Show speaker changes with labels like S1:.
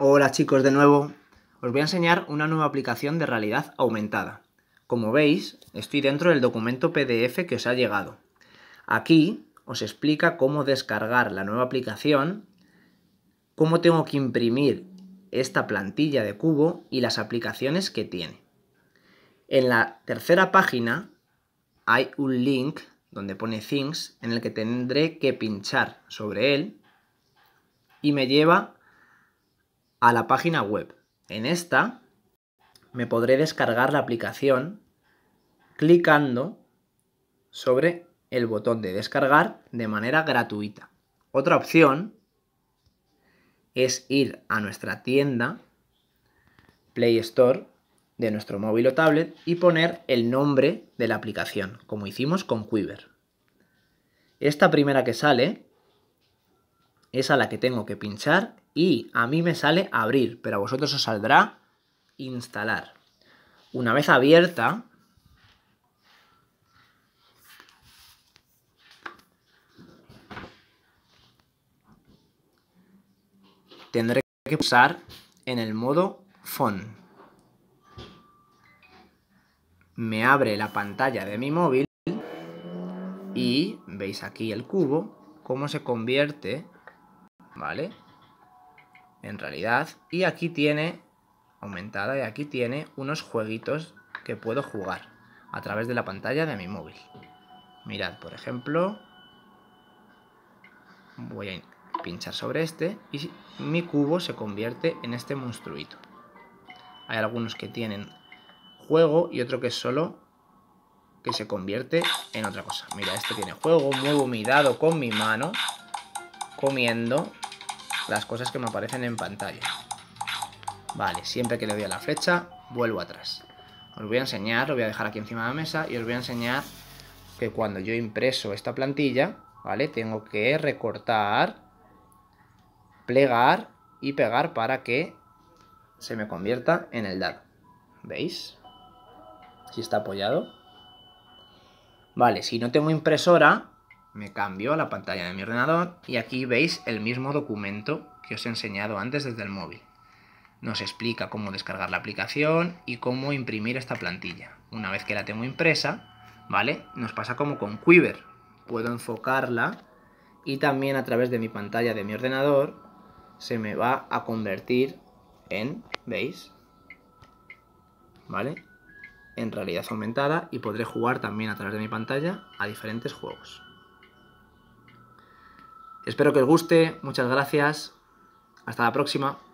S1: Hola chicos de nuevo, os voy a enseñar una nueva aplicación de realidad aumentada. Como veis, estoy dentro del documento PDF que os ha llegado. Aquí os explica cómo descargar la nueva aplicación, cómo tengo que imprimir esta plantilla de cubo y las aplicaciones que tiene. En la tercera página hay un link donde pone Things en el que tendré que pinchar sobre él y me lleva a la página web. En esta me podré descargar la aplicación clicando sobre el botón de descargar de manera gratuita. Otra opción es ir a nuestra tienda Play Store de nuestro móvil o tablet y poner el nombre de la aplicación, como hicimos con Quiver. Esta primera que sale es a la que tengo que pinchar y a mí me sale abrir, pero a vosotros os saldrá instalar. Una vez abierta, tendré que pulsar en el modo phone. Me abre la pantalla de mi móvil y veis aquí el cubo, cómo se convierte ¿vale? En realidad. Y aquí tiene, aumentada, y aquí tiene unos jueguitos que puedo jugar a través de la pantalla de mi móvil. Mirad, por ejemplo, voy a pinchar sobre este y mi cubo se convierte en este monstruito. Hay algunos que tienen juego y otro que es solo que se convierte en otra cosa. Mira, este tiene juego, muevo mi dado con mi mano, comiendo, las cosas que me aparecen en pantalla. Vale, siempre que le doy a la flecha, vuelvo atrás. Os voy a enseñar, lo voy a dejar aquí encima de la mesa y os voy a enseñar que cuando yo impreso esta plantilla, ¿vale? Tengo que recortar, plegar y pegar para que se me convierta en el dado. ¿Veis? Si está apoyado. Vale, si no tengo impresora, me cambio a la pantalla de mi ordenador y aquí veis el mismo documento que os he enseñado antes desde el móvil. Nos explica cómo descargar la aplicación y cómo imprimir esta plantilla. Una vez que la tengo impresa, ¿vale? Nos pasa como con Quiver. Puedo enfocarla y también a través de mi pantalla de mi ordenador se me va a convertir en, ¿veis? ¿Vale? En realidad aumentada y podré jugar también a través de mi pantalla a diferentes juegos. Espero que os guste, muchas gracias, hasta la próxima.